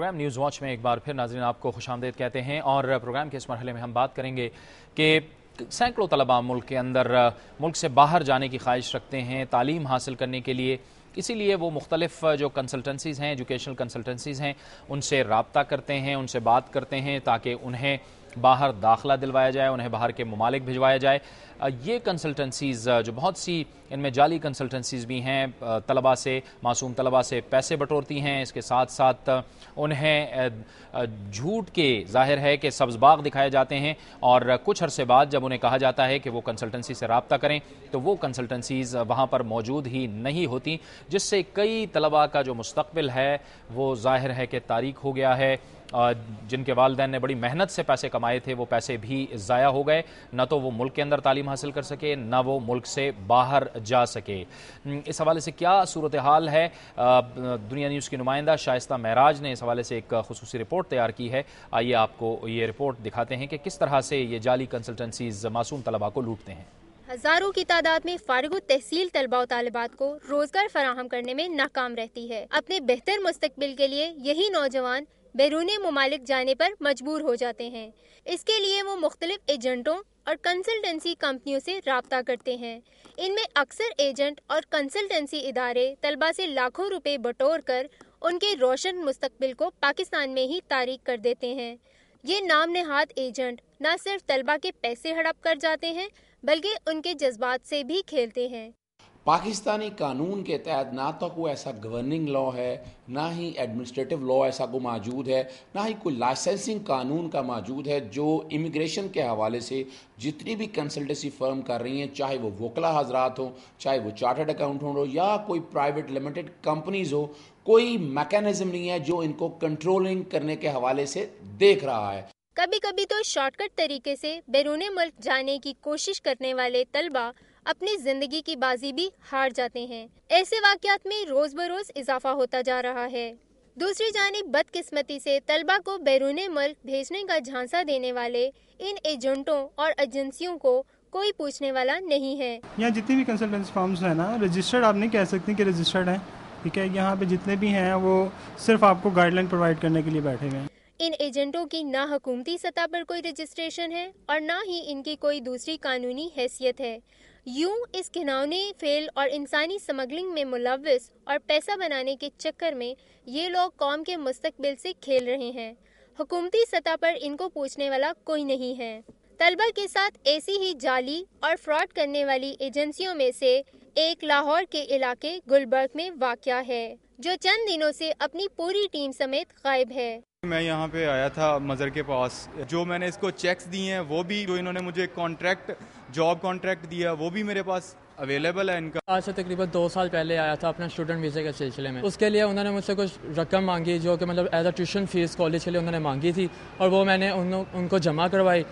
programme news watch में एक बार फिर नाजरीन आपको खुश आमदेद कहते हैं और प्रोग्राम के इस मरहले में हम बात करेंगे कि सैकड़ों तलबा मुल्क के अंदर मुल्क से बाहर जाने की ख्वाहिश रखते हैं तालीम हासिल करने के लिए इसीलिए वो मुख्तलिफ जो कंसल्टेंसीज़ हैं एजुकेशनल कंसल्टेंसीज़ हैं उनसे रबता करते हैं उनसे बात करते हैं ताकि उन्हें बाहर दाखिला दिलवाया जाए उन्हें बाहर के ममालिक भिजवाया जाए ये कंसल्टेंसीज़ जो बहुत सी इनमें जाली कंसल्टेंसीज भी हैं तलबा से मासूम तलबा से पैसे बटोरती हैं इसके साथ साथ उन्हें झूठ के जाहिर है कि सब्जबाग दिखाए जाते हैं और कुछ अरसे बाद जब उन्हें कहा जाता है कि वो कंसल्टेंसी से रबता करें तो वो कंसल्टेंसीज़ वहाँ पर मौजूद ही नहीं होती जिससे कई तलबा का जो मुस्तबिल है वो जाहिर है कि तारीख हो गया है जिनके वालदे ने बड़ी मेहनत से पैसे कमाए थे वो पैसे भी ज़ाया हो गए ना तो वो मुल्क के अंदर तालीम हासिल कर सके ना वो मुल्क से बाहर जा सके इस हवाले से क्या सूरत हाल है दुनिया न्यूज़ की नुमाइंदा शाइस्ता महराज ने इस हवाले से एक खसूस रिपोर्ट तैयार की है आइए आपको ये रिपोर्ट दिखाते हैं कि किस तरह से ये जाली कंसल्टेंसीज मासूम तलबा को लूटते हैं हजारों की तादाद में फारग तहसील तलबा तलबात को रोजगार फराहम करने में नाकाम रहती है अपने बेहतर मुस्तबिल के लिए यही नौजवान बैरून ममालिक जाने पर मजबूर हो जाते हैं इसके लिए वो मुख्तलिफ एजेंटों और कंसल्टेंसी कंपनियों से रबता करते हैं इनमें अक्सर एजेंट और कंसल्टेंसी इदारे तलबा से लाखों रुपए बटोर कर उनके रोशन मुस्तबिल को पाकिस्तान में ही तारीख कर देते हैं ये नाम नहाद एजेंट न सिर्फ तलबा के पैसे हड़प कर जाते हैं बल्कि उनके जज्बात से भी खेलते हैं पाकिस्तानी कानून के तहत ना तो कोई ऐसा गवर्निंग लॉ है ना ही एडमिनिस्ट्रेटिव लॉ ऐसा को मौजूद है ना ही कोई लाइसेंसिंग कानून का मौजूद है जो इमिग्रेशन के हवाले से जितनी भी कंसल्टेंसी फर्म कर रही हैं चाहे वो वकला हजरात हों चाहे वो चार्टर्ड अकाउंट हो या कोई प्राइवेट लिमिटेड कंपनीज हो कोई मैकेनिज्म नहीं है जो इनको कंट्रोलिंग करने के हवाले से देख रहा है कभी कभी तो शॉर्टकट तरीके से बैरून मुल्क जाने की कोशिश करने वाले तलबा अपनी जिंदगी की बाजी भी हार जाते हैं ऐसे वाकत में रोज बरोज इजाफा होता जा रहा है दूसरी जानब बदकिस्मती से तलबा को बैरून मुल्क भेजने का झांसा देने वाले इन एजेंटों और एजेंसियों को कोई पूछने वाला नहीं है यहाँ जितनी भी कंसल्टेंसी फॉर्म्स हैं ना रजिस्टर्ड आप नहीं कह सकते कि रजिस्टर्ड हैं ठीक है यहाँ पे जितने भी हैं वो सिर्फ आपको गाइडलाइन प्रोवाइड करने के लिए बैठे हुए हैं इन एजेंटों की ना हुकूमती सतह पर कोई रजिस्ट्रेशन है और ना ही इनकी कोई दूसरी कानूनी हैसियत है यूं इस घिनौने फेल और इंसानी स्मगलिंग में मुलविस और पैसा बनाने के चक्कर में ये लोग कौम के मुस्तबिल से खेल रहे हैं हुकूमती सतह पर इनको पूछने वाला कोई नहीं है तलबा के साथ ऐसी ही जाली और फ्रॉड करने वाली एजेंसियों में से एक लाहौर के इलाके गुलबर्ग में वाक़ है जो चंद दिनों से अपनी पूरी टीम समेत गायब है मैं यहाँ पे आया था मज़र के पास जो मैंने इसको चेक्स दिए हैं वो भी जो इन्होंने मुझे कॉन्ट्रैक्ट जॉब कॉन्ट्रैक्ट दिया वो भी मेरे पास अवेलेबल है इनका आज से तकरीबन दो साल पहले आया था अपना स्टूडेंट वीज़े के सिलसिले में उसके लिए उन्होंने मुझसे कुछ रकम मांगी जो कि मतलब as a tuition fees college के लिए उन्होंने मांगी थी और वो मैंने उन, उनको जमा करवाई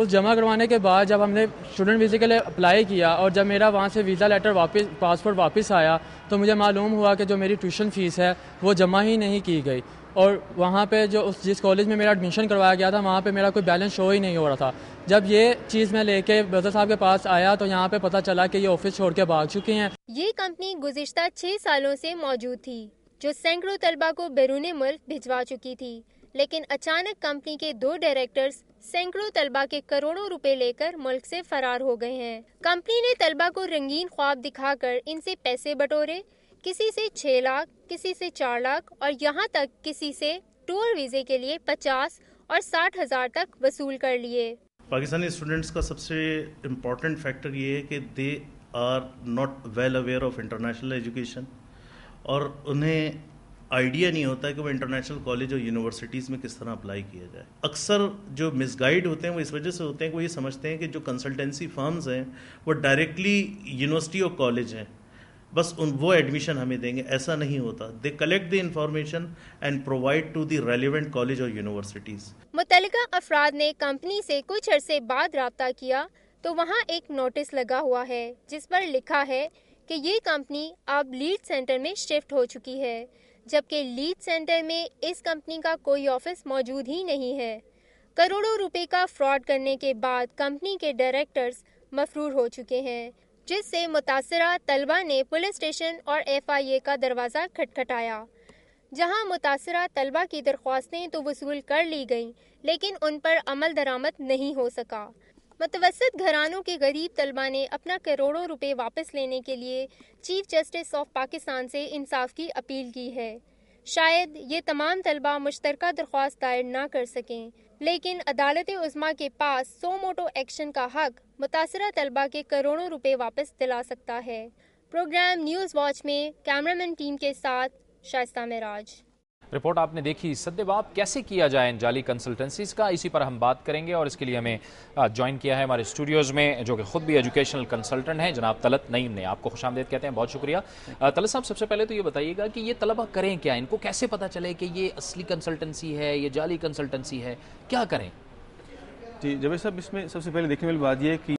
उस जमा करवाने के बाद जब हमने स्टूडेंट वीज़े के लिए अप्लाई किया और जब मेरा वहाँ से वीज़ा लेटर वापस पासपोर्ट वापस आया तो मुझे मालूम हुआ कि जो मेरी ट्यूशन फ़ीस है वो जमा ही नहीं की गई और वहाँ पे जो उस जिस कॉलेज में मेरा एडमिशन करवाया गया था वहाँ पे मेरा कोई बैलेंस शो ही नहीं हो रहा था जब ये चीज़ मैं लेके ब्रदर साहब के पास आया तो यहाँ पे पता चला कि ये ऑफिस छोड़ के भाग चुकी हैं ये कंपनी गुजशत छः सालों से मौजूद थी जो सैकड़ों तलबा को बैरून मुल्क भिजवा चुकी थी लेकिन अचानक कंपनी के दो डायरेक्टर्स सैकड़ों तलबा के करोड़ों रुपए लेकर मुल्क से फरार हो गए हैं कंपनी ने तलबा को रंगीन ख्वाब दिखाकर इनसे पैसे बटोरे किसी से छह लाख किसी से चार लाख और यहाँ तक किसी से टूर वीजे के लिए पचास और साठ हजार तक वसूल कर लिए पाकिस्तानी स्टूडेंट्स का सबसे इम्पोर्टेंट फैक्टर ये है कि they are not well aware of international education और उन्हें आइडिया नहीं होता है कि वो इंटरनेशनल कॉलेज और यूनिवर्सिटीज़ में किस तरह अप्लाई किया जाए अक्सर जो मिसगाइड होते हैं वो इस वजह से होते हैं कि वो ये समझते हैं कि जो कंसल्टेंसी फर्म्स हैं वो डायरेक्टली यूनिवर्सिटी और कॉलेज हैं बस उन वो एडमिशन हमें देंगे ऐसा नहीं होता they collect the information and provide to the relevant college और यूनिवर्सिटीज मुतल अफराद ने कंपनी से कुछ अरसे बाद रबता किया तो वहाँ एक नोटिस लगा हुआ है जिस पर लिखा है कि ये कंपनी अब लीड सेंटर में शिफ्ट हो चुकी है जबकि लीड सेंटर में इस कंपनी का कोई ऑफिस मौजूद ही नहीं है करोड़ों रुपए का फ्रॉड करने के बाद कंपनी के डायरेक्टर्स मफरूर हो चुके हैं जिससे मुतासरा तलबा ने पुलिस स्टेशन और एफ का दरवाज़ा खटखटाया जहां मुतासरा तलबा की दरख्वास्तें तो वसूल कर ली गईं लेकिन उन पर अमल दरामद नहीं हो सका मतवसत घरानों के गरीब तलबा ने अपना करोड़ों रुपए वापस लेने के लिए चीफ जस्टिस ऑफ पाकिस्तान से इंसाफ की अपील की है शायद ये तमाम तलबा मुश्तरका दरख्वास्त दायर ना कर सकें लेकिन अदालत उज़मा के पास सो मोटो एक्शन का हक मुतासर तलबा के करोड़ों रुपये वापस दिला सकता है प्रोग्राम न्यूज़ वॉच में कैमरामैन टीम के साथ शाइस्ता मराज रिपोर्ट आपने देखी सद्देबाब कैसे किया जाए इन जाली कंसल्टेंसीज का इसी पर हम बात करेंगे और इसके लिए हमें ज्वाइन किया है हमारे स्टूडियोज़ में जो कि खुद भी एजुकेशनल कंसल्टेंट हैं जनाब तलत नईम ने आपको खुश कहते हैं बहुत शुक्रिया तलत साहब सबसे पहले तो ये बताइएगा कि ये तलबा करें क्या इनको कैसे पता चले कि ये असली कंसल्टेंसी है ये जाली कंसल्टेंसी है क्या करें जी जब साहब इसमें सबसे पहले देखने वाली बात यह है कि